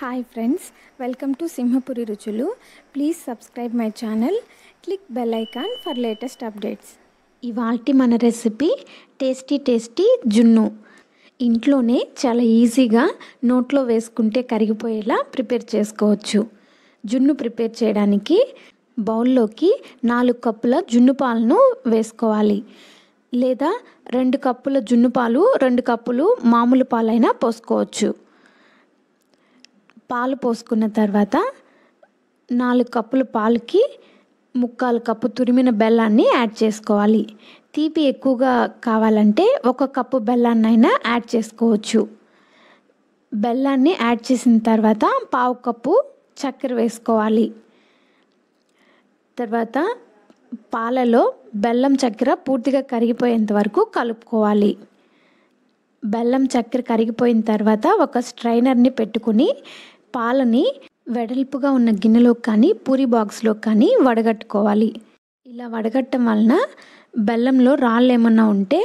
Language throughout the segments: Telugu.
hi friends welcome to Simhapuri రుచులు please subscribe my channel click bell icon for latest updates ఇవాల్టి మన రెసిపీ టేస్టీ టేస్టీ జున్ను ఇంట్లోనే చాలా ఈజీగా నోట్లో వేసుకుంటే కరిగిపోయేలా ప్రిపేర్ చేసుకోవచ్చు జున్ను ప్రిపేర్ చేయడానికి బౌల్లోకి నాలుగు కప్పుల జున్ను పాలను వేసుకోవాలి లేదా రెండు కప్పుల జున్ను పాలు రెండు కప్పులు మామూలు పాలైనా పోసుకోవచ్చు పాలు పోసుకున్న తర్వాత నాలుగు కప్పుల పాలుకి ముక్కాలు కప్పు తురిమిన బెల్లాన్ని యాడ్ చేసుకోవాలి తీపి ఎక్కువగా కావాలంటే ఒక కప్పు బెల్లాన్నైనా యాడ్ చేసుకోవచ్చు బెల్లాన్ని యాడ్ చేసిన తర్వాత పావు కప్పు చక్కెర వేసుకోవాలి తర్వాత పాలలో బెల్లం చక్కెర పూర్తిగా కరిగిపోయేంత వరకు కలుపుకోవాలి బెల్లం చక్కెర కరిగిపోయిన తర్వాత ఒక స్ట్రైనర్ని పెట్టుకుని పాలని వెడల్పుగా ఉన్న గిన్నెలోకి కానీ పూరి బాక్స్లో కానీ వడగట్టుకోవాలి ఇలా వడగట్టడం వలన బెల్లంలో రాళ్ళు ఏమన్నా ఉంటే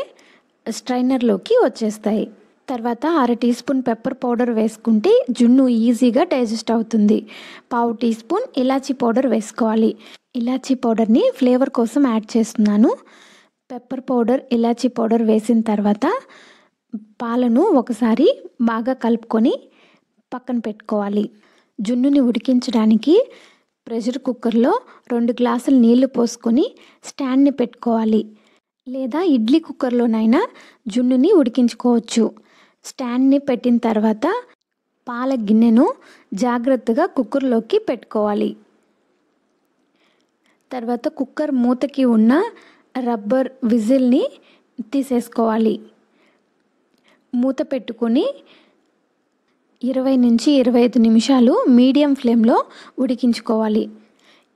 స్ట్రైనర్లోకి వచ్చేస్తాయి తర్వాత అర టీ స్పూన్ పెప్పర్ పౌడర్ వేసుకుంటే జున్ను ఈజీగా డైజెస్ట్ అవుతుంది పావు టీ స్పూన్ ఇలాచీ పౌడర్ వేసుకోవాలి ఇలాచీ పౌడర్ని ఫ్లేవర్ కోసం యాడ్ చేస్తున్నాను పెప్పర్ పౌడర్ ఇలాచీ పౌడర్ వేసిన తర్వాత పాలను ఒకసారి బాగా కలుపుకొని పక్కన పెట్టుకోవాలి జున్నుని ఉడికించడానికి ప్రెషర్ కుక్కర్లో రెండు గ్లాసులు నీళ్లు పోసుకొని స్టాండ్ని పెట్టుకోవాలి లేదా ఇడ్లీ కుక్కర్లోనైనా జున్నుని ఉడికించుకోవచ్చు స్టాండ్ని పెట్టిన తర్వాత పాల గిన్నెను జాగ్రత్తగా కుక్కర్లోకి పెట్టుకోవాలి తర్వాత కుక్కర్ మూతకి ఉన్న రబ్బర్ విజిల్ని తీసేసుకోవాలి మూత పెట్టుకొని ఇరవై నుంచి ఇరవై ఐదు నిమిషాలు మీడియం ఫ్లేమ్లో ఉడికించుకోవాలి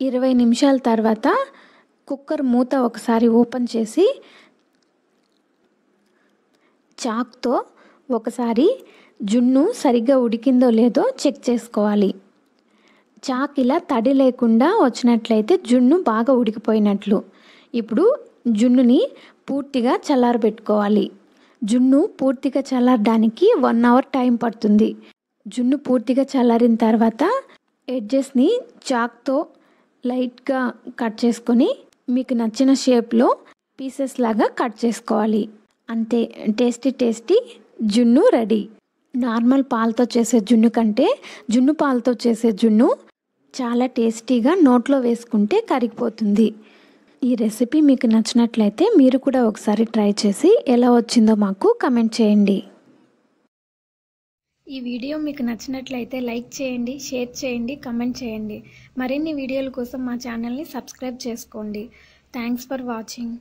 ఇరవై నిమిషాల తర్వాత కుక్కర్ మూత ఒకసారి ఓపెన్ చేసి చాక్తో ఒకసారి జున్ను సరిగ్గా ఉడికిందో లేదో చెక్ చేసుకోవాలి చాక్ ఇలా తడి లేకుండా వచ్చినట్లయితే జున్ను బాగా ఉడికిపోయినట్లు ఇప్పుడు జున్నుని పూర్తిగా చల్లారబెట్టుకోవాలి జున్ను పూర్తిగా చల్లారడానికి వన్ అవర్ టైం పడుతుంది జున్ను పూర్తిగా చల్లారిన తర్వాత ఎడ్జెస్ని చాక్తో లైట్గా కట్ చేసుకొని మీకు నచ్చిన షేప్లో పీసెస్ లాగా కట్ చేసుకోవాలి అంతే టేస్టీ టేస్టీ జున్ను రెడీ నార్మల్ పాలతో చేసే జున్ను కంటే జున్ను పాలతో చేసే జున్ను చాలా టేస్టీగా నోట్లో వేసుకుంటే కరిగిపోతుంది ఈ రెసిపీ మీకు నచ్చినట్లయితే మీరు కూడా ఒకసారి ట్రై చేసి ఎలా వచ్చిందో మాకు కమెంట్ చేయండి ఈ వీడియో మీకు నచ్చినట్లయితే లైక్ చేయండి షేర్ చేయండి కమెంట్ చేయండి మరిన్ని వీడియోల కోసం మా ఛానల్ని సబ్స్క్రైబ్ చేసుకోండి థ్యాంక్స్ ఫర్ వాచింగ్